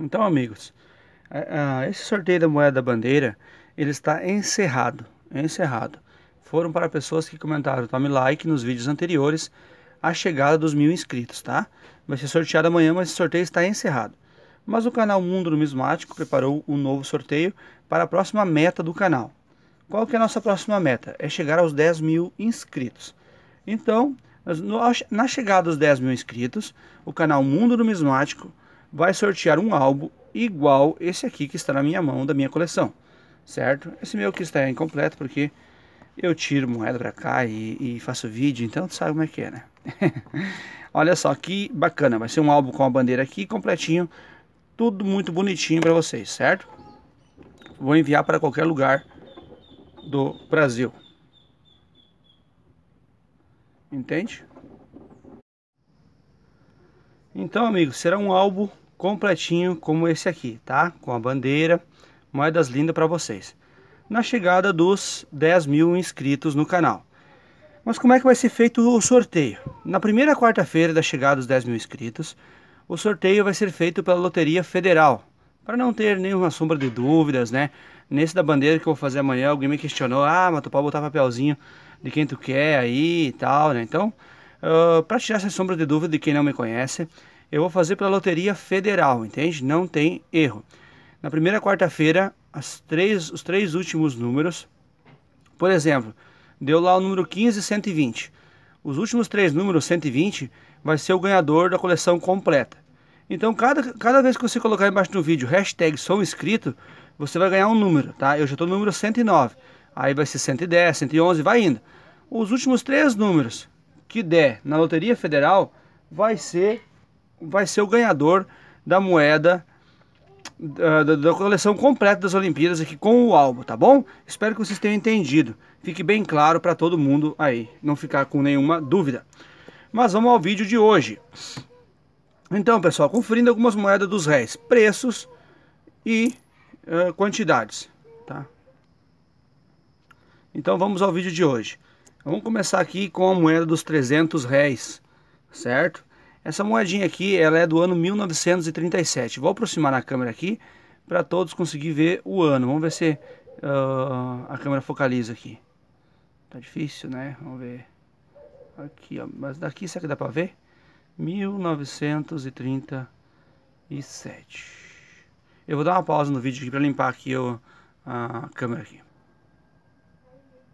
Então, amigos, esse sorteio da moeda bandeira, ele está encerrado, encerrado. Foram para pessoas que comentaram, tome like nos vídeos anteriores, a chegada dos mil inscritos, tá? Vai ser sorteado amanhã, mas esse sorteio está encerrado. Mas o canal Mundo Numismático preparou um novo sorteio para a próxima meta do canal. Qual que é a nossa próxima meta? É chegar aos 10 mil inscritos. Então, na chegada dos 10 mil inscritos, o canal Mundo Numismático vai sortear um álbum igual esse aqui que está na minha mão da minha coleção, certo? Esse meu que está incompleto porque eu tiro moeda para cá e, e, faço vídeo, então tu sabe como é que é, né? Olha só que bacana, vai ser um álbum com a bandeira aqui completinho, tudo muito bonitinho para vocês, certo? Vou enviar para qualquer lugar do Brasil. Entende? Então, amigos, será um álbum completinho como esse aqui, tá? Com a bandeira, moedas lindas para vocês. Na chegada dos 10 mil inscritos no canal. Mas como é que vai ser feito o sorteio? Na primeira quarta-feira da chegada dos 10 mil inscritos, o sorteio vai ser feito pela Loteria Federal. Para não ter nenhuma sombra de dúvidas, né? Nesse da bandeira que eu vou fazer amanhã, alguém me questionou, ah, mas tu pode botar papelzinho de quem tu quer aí e tal, né? Então, uh, ah, para tirar essa sombra de dúvida de quem não me conhece, eu vou fazer pela Loteria Federal, entende? Não tem erro. Na primeira quarta-feira, três, os três últimos números, por exemplo, deu lá o número 15 e 120. Os últimos três números, 120, vai ser o ganhador da coleção completa. Então, cada, cada vez que você colocar embaixo do vídeo hashtag sou inscrito, você vai ganhar um número, tá? Eu já estou no número 109. Aí vai ser 110, 111, vai indo. Os últimos três números que der na Loteria Federal vai ser vai ser o ganhador da moeda da, da, coleção completa das Olimpíadas aqui com o álbum, tá bom? Espero que vocês tenham entendido. Fique bem claro para todo mundo aí, não ficar com nenhuma dúvida. Mas vamos ao vídeo de hoje. Então, pessoal, conferindo algumas moedas dos réis, preços e uh, quantidades, tá? Então vamos ao vídeo de hoje. Vamos começar aqui com a moeda dos 300 réis, certo? Essa moedinha aqui, ela é do ano 1937. Vou aproximar na câmera aqui para todos conseguir ver o ano. Vamos ver se uh, a câmera focaliza aqui. Tá difícil, né? Vamos ver. Aqui, ó. Mas daqui, será que dá para ver? 1937. Eu vou dar uma pausa no vídeo aqui para limpar aqui o, a câmera aqui.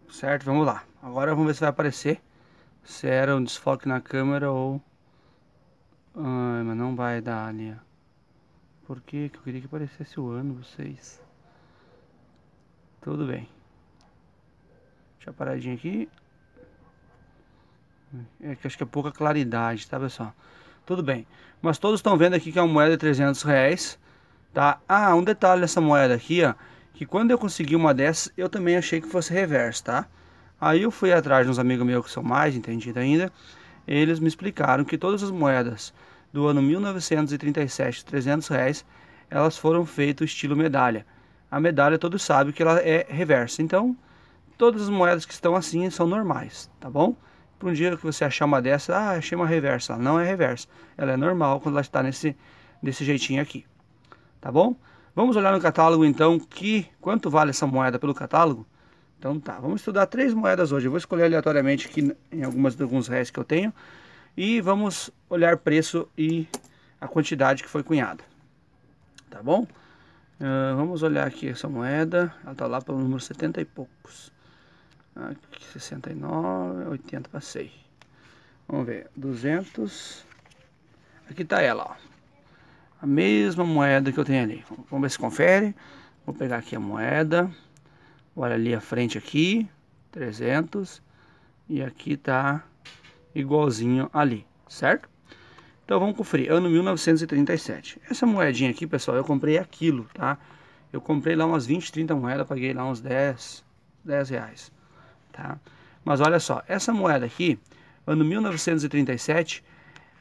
Certo? Vamos lá. Agora vamos ver se vai aparecer. Se era um desfoque na câmera ou Ai, mas não vai dar ali. Por que eu queria que aparecesse o ano, vocês? Tudo bem. Deixa a paradinha aqui. É que acho que é pouca claridade, tá, pessoal? Tudo bem. Mas todos estão vendo aqui que é uma moeda de 300 reais, tá? Ah, um detalhe dessa moeda aqui, ó. Que quando eu consegui uma dessas, eu também achei que fosse reverso, tá? Aí eu fui atrás de uns amigos meus que são mais entendidos ainda eles me explicaram que todas as moedas do ano 1937, 300 reais, elas foram feitas estilo medalha. A medalha todos sabem que ela é reversa, então todas as moedas que estão assim são normais, tá bom? Para um dia que você achar uma dessa, ah, achei uma reversa, não é reversa, ela é normal quando ela está nesse, desse jeitinho aqui, tá bom? Vamos olhar no catálogo então que quanto vale essa moeda pelo catálogo? Então tá, vamos estudar três moedas hoje. Eu vou escolher aleatoriamente aqui em algumas, alguns réis que eu tenho. E vamos olhar preço e a quantidade que foi cunhada. Tá bom? Uh, vamos olhar aqui essa moeda. Ela tá lá pelo número 70 e poucos. Aqui, 69, 80, passei. Vamos ver, 200. Aqui tá ela, ó. A mesma moeda que eu tenho ali. Vamos ver se confere. Vou pegar aqui a moeda. Olha ali a frente aqui, 300. E aqui tá igualzinho ali, certo? Então vamos conferir, ano 1937. Essa moedinha aqui, pessoal, eu comprei aquilo, tá? Eu comprei lá umas 20, 30 moedas, paguei lá uns 10, 10 reais, tá? Mas olha só, essa moeda aqui, ano 1937,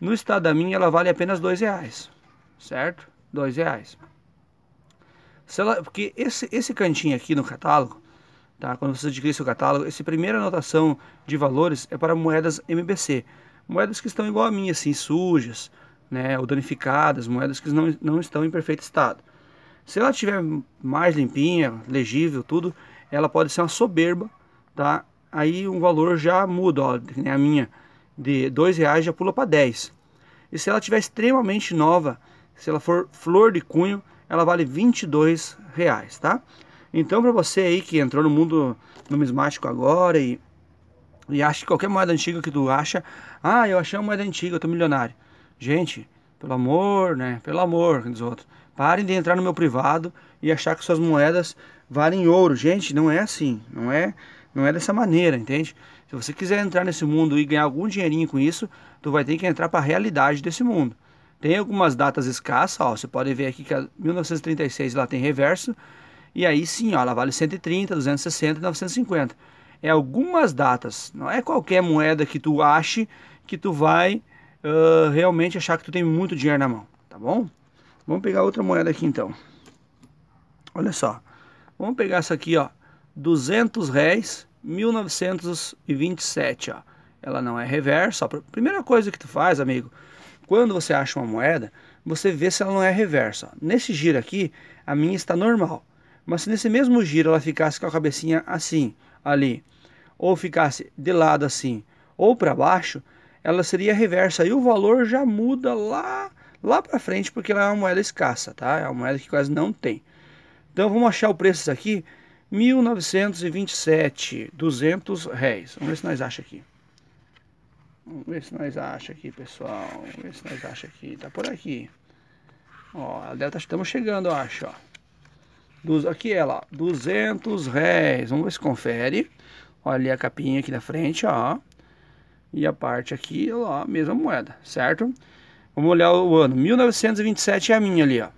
no estado da minha ela vale apenas 2 reais, certo? 2 reais. Se ela, porque esse, esse cantinho aqui no catálogo, Tá? Quando você adquire seu catálogo, essa primeira anotação de valores é para moedas MBC. Moedas que estão igual a minha, assim, sujas, né, ou danificadas, moedas que não, não estão em perfeito estado. Se ela tiver mais limpinha, legível, tudo, ela pode ser uma soberba, tá? Aí um valor já muda, ó, a minha de dois reais já pula para 10. E se ela tiver extremamente nova, se ela for flor de cunho, ela vale R$22,00, reais, tá? Então, para você aí que entrou no mundo numismático agora e, e acha que qualquer moeda antiga que tu acha, ah, eu achei uma moeda antiga, eu tô milionário. Gente, pelo amor, né? Pelo amor dos outros. Parem de entrar no meu privado e achar que suas moedas valem ouro. Gente, não é assim. Não é, não é dessa maneira, entende? Se você quiser entrar nesse mundo e ganhar algum dinheirinho com isso, tu vai ter que entrar para a realidade desse mundo. Tem algumas datas escassas, ó, você pode ver aqui que 1936 lá tem reverso, e aí sim, ó, ela vale 130, 260 950. É algumas datas, não é qualquer moeda que tu ache que tu vai uh, realmente achar que tu tem muito dinheiro na mão, tá bom? Vamos pegar outra moeda aqui então. Olha só, vamos pegar essa aqui, ó, 200 réis, 1927, ó. Ela não é reversa. A primeira coisa que tu faz, amigo, quando você acha uma moeda, você vê se ela não é reversa. Nesse giro aqui, a minha está normal. Mas se nesse mesmo giro ela ficasse com a cabecinha assim, ali, ou ficasse de lado assim, ou para baixo, ela seria reversa e o valor já muda lá lá para frente porque ela é uma moeda escassa, tá? É uma moeda que quase não tem. Então vamos achar o preço aqui, 1927, 200 réis. Vamos ver se nós acha aqui. Vamos ver se nós acha aqui, pessoal. Vamos ver se nós acha aqui. Tá por aqui. Ó, estamos chegando, eu acho, ó. Dos, aqui é lá, 200 réis. Vamos ver se confere. Olha a capinha aqui na frente, ó. E a parte aqui, ó, mesma moeda, certo? Vamos olhar o ano. 1927 é a minha ali, ó.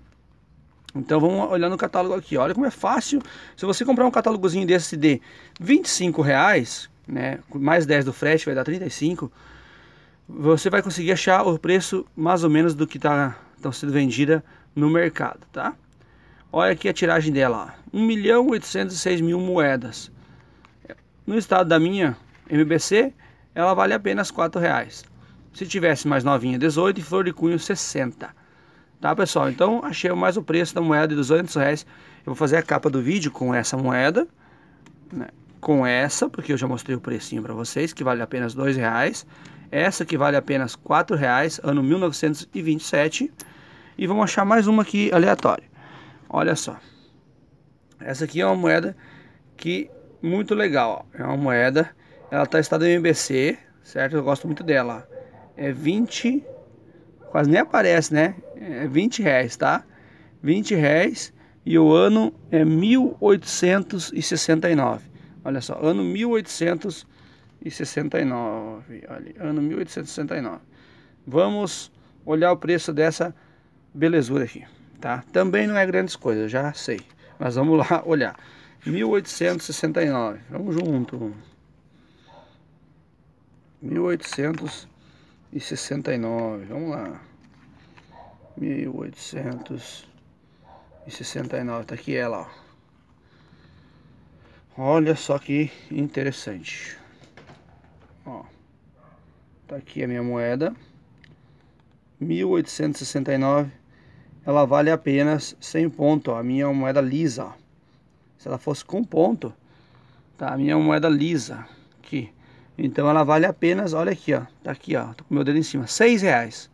Então vamos olhar no catálogo aqui. Olha como é fácil. Se você comprar um catálogozinho desse de 25 reais, né, mais 10 do frete vai dar 35, você vai conseguir achar o preço mais ou menos do que está tá sendo vendida no mercado, tá? Olha aqui a tiragem dela, ó. 1 milhão 806 mil moedas. No estado da minha MBC, ela vale apenas 4 reais. Se tivesse mais novinha, 18 e flor de cunho, 60. Tá, pessoal? Então, achei mais o preço da moeda de 200 reais. Eu vou fazer a capa do vídeo com essa moeda, né? com essa, porque eu já mostrei o precinho para vocês, que vale apenas dois reais. Essa que vale apenas quatro reais, ano 1927. E vamos achar mais uma aqui aleatória. Olha só. Essa aqui é uma moeda que muito legal. Ó. É uma moeda. Ela está estada em MBC, certo? Eu gosto muito dela. É 20. Quase nem aparece, né? É 20 reais, tá? 20 reais. E o ano é 1869. Olha só, ano 1869. Olha, ano 1869. Vamos olhar o preço dessa belezura aqui tá? Também não é grandes coisas, já sei. Mas vamos lá olhar. 1869, vamos junto. 1869, vamos lá. 1869, tá aqui ela, ó. Olha só que interessante. Ó. Tá aqui a minha moeda. 1869 ela vale apenas sem ponto. A minha é uma moeda lisa. Ó. Se ela fosse com ponto, tá? A minha é uma moeda lisa aqui. Então ela vale apenas, olha aqui, ó. Tá aqui, ó. Tô com meu dedo em cima. Seis reais.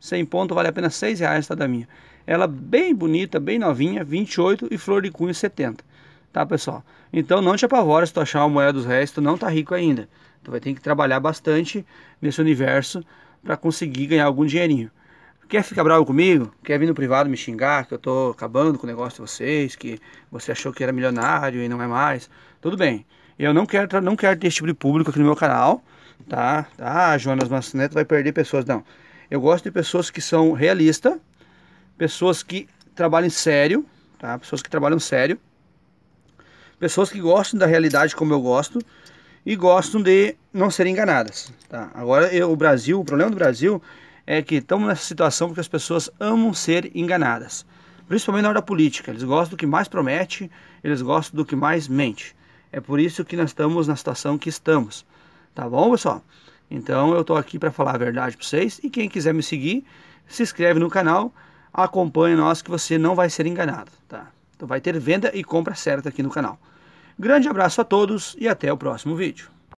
Sem ponto vale apenas seis reais, tá da minha. Ela bem bonita, bem novinha, 28 e flor de cunho 70. Tá, pessoal? Então não te apavora se tu achar uma moeda dos restos tu não tá rico ainda. Tu vai ter que trabalhar bastante nesse universo para conseguir ganhar algum dinheirinho. Quer ficar bravo comigo? Quer vir no privado me xingar que eu tô acabando com o negócio de vocês, que você achou que era milionário e não é mais? Tudo bem. Eu não quero, não quero ter esse tipo de público aqui no meu canal, tá? Ah, Jonas Massoneto vai perder pessoas. Não. Eu gosto de pessoas que são realistas, pessoas que trabalham sério, tá? Pessoas que trabalham sério, pessoas que gostam da realidade como eu gosto e gostam de não serem enganadas, tá? Agora, eu, o Brasil, o problema do Brasil é que estamos nessa situação porque as pessoas amam ser enganadas. Principalmente na hora da política, eles gostam do que mais promete, eles gostam do que mais mente. É por isso que nós estamos na situação que estamos. Tá bom, pessoal? Então eu estou aqui para falar a verdade para vocês e quem quiser me seguir, se inscreve no canal, acompanha nós que você não vai ser enganado, tá? Então vai ter venda e compra certa aqui no canal. Grande abraço a todos e até o próximo vídeo.